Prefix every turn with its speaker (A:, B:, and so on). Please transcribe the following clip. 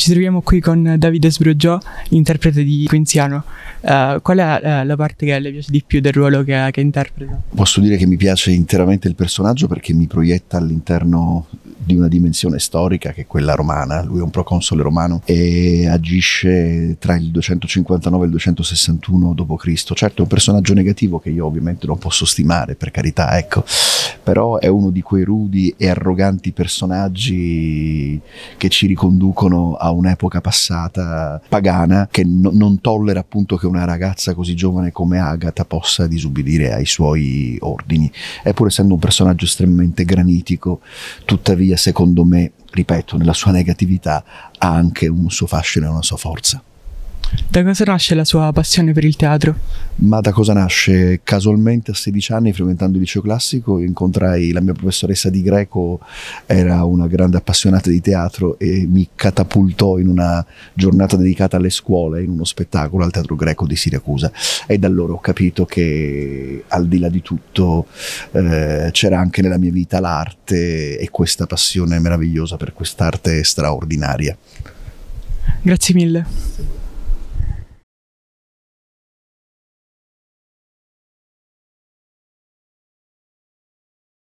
A: Ci troviamo qui con Davide Sbrogiò, interprete di Quinziano. Uh, qual è uh, la parte che le piace di più del ruolo che, che interpreta?
B: Posso dire che mi piace interamente il personaggio perché mi proietta all'interno di una dimensione storica che è quella romana, lui è un proconsole romano e agisce tra il 259 e il 261 d.C. Certo è un personaggio negativo che io ovviamente non posso stimare, per carità, ecco, però è uno di quei rudi e arroganti personaggi che ci riconducono a un'epoca passata pagana che no, non tollera appunto che una ragazza così giovane come Agatha possa disubbidire ai suoi ordini. E pur essendo un personaggio estremamente granitico, tuttavia secondo me, ripeto, nella sua negatività ha anche un suo fascino e una sua forza. Da cosa nasce la sua passione per il teatro? Ma da cosa nasce? Casualmente a 16 anni, frequentando il liceo classico, incontrai la mia professoressa di greco, era una grande appassionata di teatro e mi catapultò in una giornata dedicata alle scuole, in uno spettacolo al teatro greco di Siracusa. E da allora ho capito che al di là di tutto eh, c'era anche nella mia vita l'arte e questa passione meravigliosa per quest'arte straordinaria.
A: Grazie mille.